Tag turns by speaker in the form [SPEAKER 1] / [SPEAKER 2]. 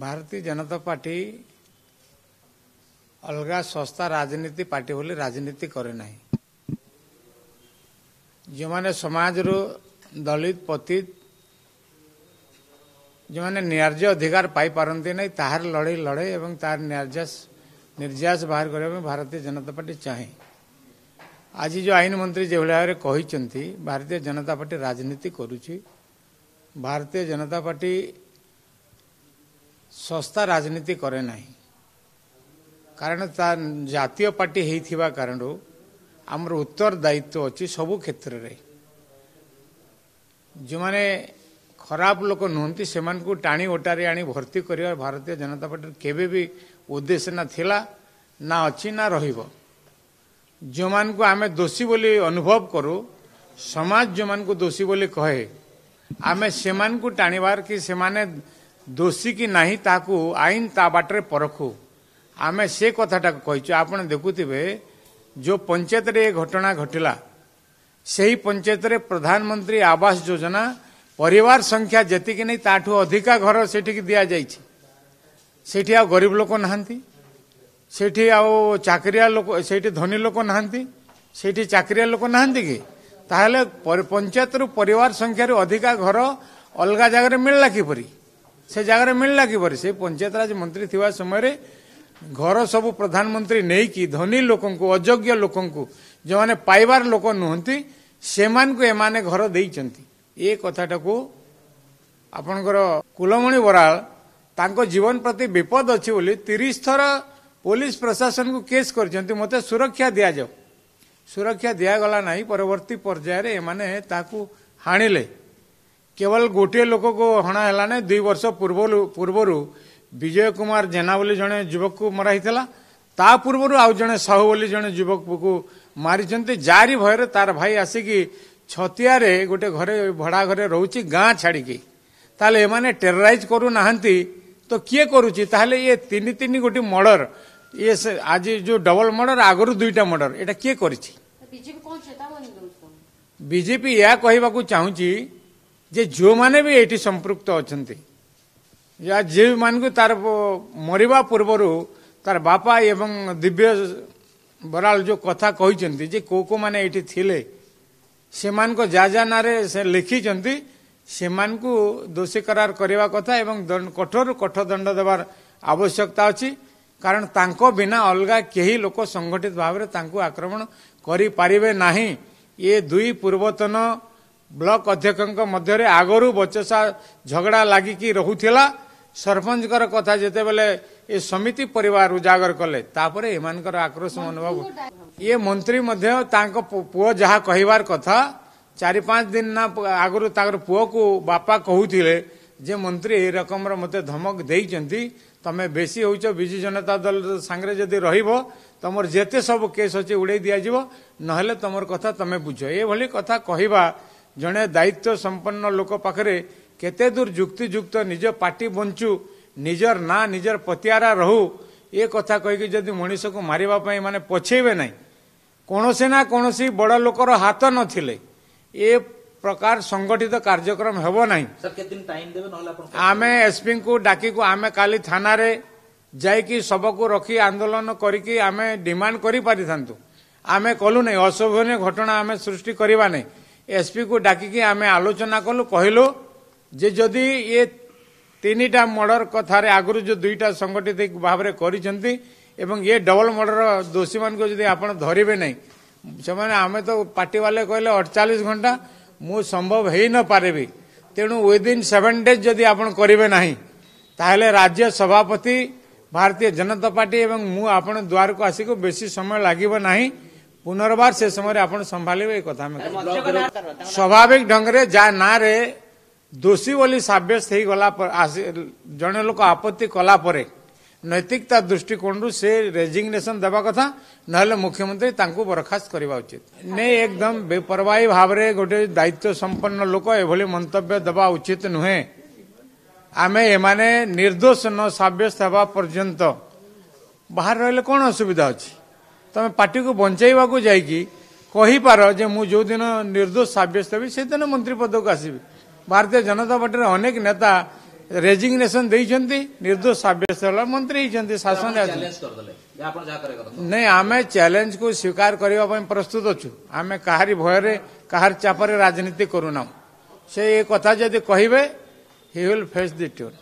[SPEAKER 1] ଭାରତୀୟ ଜନତା ପାର୍ଟି ଅଲଗା ଶସ୍ତା ରାଜନୀତି ପାର୍ଟି ବୋଲି ରାଜନୀତି କରେ ନାହିଁ ଯେଉଁମାନେ ସମାଜରୁ ଦଳିତ ପତିତ ଯେଉଁମାନେ ନ୍ୟାର୍ଯ୍ୟ ଅଧିକାର ପାଇପାରନ୍ତି ନାହିଁ ତାହାର ଲଢ଼େଇ ଲଢ଼େ ଏବଂ ତାହାର ନ୍ୟାର୍ଯ୍ୟାସ ନିର୍ଯାସ ବାହାର କରିବା ପାଇଁ ଭାରତୀୟ ଜନତା ପାର୍ଟି ଚାହେଁ ଆଜି ଯେଉଁ ଆଇନ ମନ୍ତ୍ରୀ ଯେଭଳି ଭାବରେ କହିଛନ୍ତି ଭାରତୀୟ ଜନତା ପାର୍ଟି ରାଜନୀତି କରୁଛି ଭାରତୀୟ ଜନତା ପାର୍ଟି ସଂସ୍ଥା ରାଜନୀତି କରେ ନାହିଁ କାରଣ ତା ଜାତୀୟ ପାର୍ଟି ହେଇଥିବା କାରଣରୁ ଆମର ଉତ୍ତରଦାୟିତ୍ୱ ଅଛି ସବୁ କ୍ଷେତ୍ରରେ ଯେଉଁମାନେ ଖରାପ ଲୋକ ନୁହନ୍ତି ସେମାନଙ୍କୁ ଟାଣି ଓଟାରି ଆଣି ଭର୍ତ୍ତି କରିବା ଭାରତୀୟ ଜନତା ପାର୍ଟିର କେବେ ବି ଉଦ୍ଦେଶ୍ୟ ନା ଥିଲା ନା ଅଛି ନା ରହିବ ଯେଉଁମାନଙ୍କୁ ଆମେ ଦୋଷୀ ବୋଲି ଅନୁଭବ କରୁ ସମାଜ ଯେଉଁମାନଙ୍କୁ ଦୋଷୀ ବୋଲି କହେ ଆମେ ସେମାନଙ୍କୁ ଟାଣିବାର କି ସେମାନେ ଦୋଷୀ କି ନାହିଁ ତାହାକୁ ଆଇନ ତା ବାଟରେ ପରଖୁ ଆମେ ସେ କଥାଟାକୁ କହିଛୁ ଆପଣ ଦେଖୁଥିବେ ଯେଉଁ ପଞ୍ଚାୟତରେ ଏ ଘଟଣା ଘଟିଲା ସେହି ପଞ୍ଚାୟତରେ ପ୍ରଧାନମନ୍ତ୍ରୀ ଆବାସ ଯୋଜନା ପରିବାର ସଂଖ୍ୟା ଯେତିକି ନେଇ ତାଠୁ ଅଧିକା ଘର ସେଠିକି ଦିଆଯାଇଛି ସେଠି ଆଉ ଗରିବ ଲୋକ ନାହାନ୍ତି ସେଠି ଆଉ ଚାକିରିଆ ଲୋକ ସେଠି ଧନୀ ଲୋକ ନାହାନ୍ତି ସେଠି ଚାକିରିଆ ଲୋକ ନାହାନ୍ତି କି ତାହେଲେ ପଞ୍ଚାୟତରୁ ପରିବାର ସଂଖ୍ୟାରୁ ଅଧିକା ଘର ଅଲଗା ଜାଗାରେ ମିଳିଲା କିପରି ସେ ଜାଗାରେ ମିଳିଲା କିପରି ସେ ପଞ୍ଚାୟତରାଜ ମନ୍ତ୍ରୀ ଥିବା ସମୟରେ ଘର ସବୁ ପ୍ରଧାନମନ୍ତ୍ରୀ ନେଇକି ଧନୀ ଲୋକଙ୍କୁ ଅଯୋଗ୍ୟ ଲୋକଙ୍କୁ ଯେଉଁମାନେ ପାଇବାର ଲୋକ ନୁହନ୍ତି ସେମାନଙ୍କୁ ଏମାନେ ଘର ଦେଇଛନ୍ତି ଏ କଥାଟାକୁ ଆପଣଙ୍କର କୁଲମଣି ବରାଳ ତାଙ୍କ ଜୀବନ ପ୍ରତି ବିପଦ ଅଛି ବୋଲି ତିରିଶ ଥର ପୋଲିସ ପ୍ରଶାସନକୁ କେସ୍ କରିଛନ୍ତି ମୋତେ ସୁରକ୍ଷା ଦିଆଯାଉ ସୁରକ୍ଷା ଦିଆଗଲା ନାହିଁ ପରବର୍ତ୍ତୀ ପର୍ଯ୍ୟାୟରେ ଏମାନେ ତାକୁ ହାଣିଲେ କେବଳ ଗୋଟିଏ ଲୋକକୁ ହଣା ହେଲା ନାହିଁ ଦୁଇ ବର୍ଷ ପୂର୍ବରୁ ପୂର୍ବରୁ ବିଜୟ କୁମାର ଜେନା ବୋଲି ଜଣେ ଯୁବକକୁ ମରା ହେଇଥିଲା ତା ପୂର୍ବରୁ ଆଉ ଜଣେ ସାହୁ ବୋଲି ଜଣେ ଯୁବକକୁ ମାରିଛନ୍ତି ଯାରି ଭୟରେ ତାର ଭାଇ ଆସିକି ଛତିଆରେ ଗୋଟେ ଘରେ ଭଡ଼ା ଘରେ ରହୁଛି ଗାଁ ଛାଡ଼ିକି ତାହେଲେ ଏମାନେ ଟେରରାଇଜ୍ କରୁନାହାନ୍ତି ତ କିଏ କରୁଛି ତାହେଲେ ଇଏ ତିନି ତିନି ଗୋଟି ମର୍ଡର ଇଏ ଆଜି ଯୋଉ ଡବଲ ମର୍ଡର ଆଗରୁ ଦୁଇଟା ମର୍ଡର ଏଇଟା କିଏ କରିଛି ବିଜେପି ଏହା କହିବାକୁ ଚାହୁଁଛି ଯେ ଯେଉଁମାନେ ବି ଏଇଠି ସମ୍ପୃକ୍ତ ଅଛନ୍ତି ଯା ଯେଉଁମାନଙ୍କୁ ତାର ମରିବା ପୂର୍ବରୁ ତାର ବାପା ଏବଂ ଦିବ୍ୟ ବରାଳ ଯେଉଁ କଥା କହିଛନ୍ତି ଯେ କେଉଁ କେଉଁ ମାନେ ଏଇଠି ଥିଲେ ସେମାନଙ୍କ ଯା ଯା ନାଁରେ ସେ ଲେଖିଛନ୍ତି ସେମାନଙ୍କୁ ଦୋଷୀ କରାର କରିବା କଥା ଏବଂ କଠୋରରୁ କଠୋର ଦଣ୍ଡ ଦେବାର ଆବଶ୍ୟକତା ଅଛି କାରଣ ତାଙ୍କ ବିନା ଅଲଗା କେହି ଲୋକ ସଂଗଠିତ ଭାବରେ ତାଙ୍କୁ ଆକ୍ରମଣ କରିପାରିବେ ନାହିଁ ଏ ଦୁଇ ପୂର୍ବତନ ବ୍ଲକ ଅଧ୍ୟକ୍ଷଙ୍କ ମଧ୍ୟରେ ଆଗରୁ ବଚସା ଝଗଡ଼ା ଲାଗିକି ରହୁଥିଲା ସରପଞ୍ଚଙ୍କର କଥା ଯେତେବେଳେ ଏ ସମିତି ପରିବାର ଉଜାଗର କଲେ ତାପରେ ଏମାନଙ୍କର ଆକ୍ରୋଶ ଅନୁଭବ ଇଏ ମନ୍ତ୍ରୀ ମଧ୍ୟ ତାଙ୍କ ପୁଅ ଯାହା କହିବାର କଥା ଚାରି ପାଞ୍ଚ ଦିନ ନା ଆଗରୁ ତାଙ୍କର ପୁଅକୁ ବାପା କହୁଥିଲେ ଯେ ମନ୍ତ୍ରୀ ଏଇ ରକମର ମୋତେ ଧମକ ଦେଇଛନ୍ତି ତମେ ବେଶୀ ହେଉଛ ବିଜୁ ଜନତା ଦଳ ସାଙ୍ଗରେ ଯଦି ରହିବ ତମର ଯେତେ ସବୁ କେସ୍ ଅଛି ଉଡ଼େଇ ଦିଆଯିବ ନହେଲେ ତମର କଥା ତମେ ବୁଝ ଏଭଳି କଥା କହିବା ଜଣେ ଦାୟିତ୍ୱ ସମ୍ପନ୍ନ ଲୋକ ପାଖରେ କେତେ ଦୂର ଯୁକ୍ତିଯୁକ୍ତ ନିଜ ପାଟି ବଞ୍ଚୁ ନିଜର ନାଁ ନିଜର ପତିଆରା ରହୁ ଏ କଥା କହିକି ଯଦି ମଣିଷକୁ ମାରିବା ପାଇଁ ମାନେ ପଛେଇବେ ନାହିଁ କୌଣସି ନା କୌଣସି ବଡ଼ ଲୋକର ହାତ ନଥିଲେ ଏ ପ୍ରକାର ସଂଗଠିତ କାର୍ଯ୍ୟକ୍ରମ ହେବ ନାହିଁ ଆମେ ଏସ୍ପିଙ୍କୁ ଡାକିକୁ ଆମେ କାଲି ଥାନାରେ ଯାଇକି ଶବକୁ ରଖି ଆନ୍ଦୋଳନ କରିକି ଆମେ ଡିମାଣ୍ଡ କରିପାରିଥାନ୍ତୁ ଆମେ କଲୁ ନାହିଁ ଅଶୋଭନୀୟ ଘଟଣା ଆମେ ସୃଷ୍ଟି କରିବା ନାହିଁ ଏସ୍ପିକୁ ଡାକିକି ଆମେ ଆଲୋଚନା କଲୁ କହିଲୁ ଯେ ଯଦି ଏ ତିନିଟା ମର୍ଡ଼ର କଥାରେ ଆଗରୁ ଯେଉଁ ଦୁଇଟା ସଂଗଠିତ ଭାବରେ କରିଛନ୍ତି ଏବଂ ଏ ଡବଲ ମର୍ଡ଼ର ଦୋଷୀମାନଙ୍କୁ ଯଦି ଆପଣ ଧରିବେ ନାହିଁ ସେମାନେ ଆମେ ତ ପାର୍ଟିବାଲେ କହିଲେ ଅଠଚାଳିଶ ଘଣ୍ଟା ମୁଁ ସମ୍ଭବ ହେଇନପାରିବି ତେଣୁ ୱିଦିନ୍ ସେଭେନ୍ ଡେଜ୍ ଯଦି ଆପଣ କରିବେ ନାହିଁ ତାହେଲେ ରାଜ୍ୟ ସଭାପତି ଭାରତୀୟ ଜନତା ପାର୍ଟି ଏବଂ ମୁଁ ଆପଣ ଦ୍ୱାରକୁ ଆସିକି ବେଶୀ ସମୟ ଲାଗିବ ନାହିଁ ପୁନର୍ବାର ସେ ସମୟରେ ଆପଣ ସମ୍ଭାଳିବେ ଏ କଥା ଆମେ ସ୍ୱାଭାବିକ ଢଙ୍ଗରେ ଯାହା ନାଁରେ ଦୋଷୀ ବୋଲି ସାବ୍ୟସ୍ତ ହେଇଗଲା ଜଣେ ଲୋକ ଆପତ୍ତି କଲା ପରେ ନୈତିକତା ଦୃଷ୍ଟିକୋଣରୁ ସେ ରେଜିଗ୍ନେସନ ଦେବା କଥା ନହେଲେ ମୁଖ୍ୟମନ୍ତ୍ରୀ ତାଙ୍କୁ ବରଖାସ୍ତ କରିବା ଉଚିତ ନେଇ ଏକଦମ ବେପରବାହୀ ଭାବରେ ଗୋଟିଏ ଦାୟିତ୍ୱ ସମ୍ପନ୍ନ ଲୋକ ଏଭଳି ମନ୍ତବ୍ୟ ଦେବା ଉଚିତ ନୁହେଁ ଆମେ ଏମାନେ ନିର୍ଦ୍ଦୋଷ ନ ସାବ୍ୟସ୍ତ ହେବା ପର୍ଯ୍ୟନ୍ତ ବାହାରେ ରହିଲେ କ'ଣ ଅସୁବିଧା ଅଛି ତମେ ପାର୍ଟିକୁ ବଞ୍ଚାଇବାକୁ ଯାଇକି କହିପାର ଯେ ମୁଁ ଯେଉଁଦିନ ନିର୍ଦ୍ଦୋଷ ସାବ୍ୟସ୍ତ ହେବି ସେଦିନ ମନ୍ତ୍ରୀ ପଦକୁ ଆସିବି ଭାରତୀୟ ଜନତା ପାର୍ଟିର ଅନେକ ନେତା ରେଜିଗ୍ନେସନ ଦେଇଛନ୍ତି ନିର୍ଦ୍ଦୋଷ ସାବ୍ୟସ୍ତ ହେଲା ମନ୍ତ୍ରୀ ହେଇଛନ୍ତି ଶାସନରେ ନାଇଁ ଆମେ ଚ୍ୟାଲେଞ୍ଜକୁ ସ୍ୱୀକାର କରିବା ପାଇଁ ପ୍ରସ୍ତୁତ ଅଛୁ ଆମେ କାହାରି ଭୟରେ କାହାରି ଚାପରେ ରାଜନୀତି କରୁନାହୁଁ ସେ ଏ କଥା ଯଦି କହିବେ he will face the tune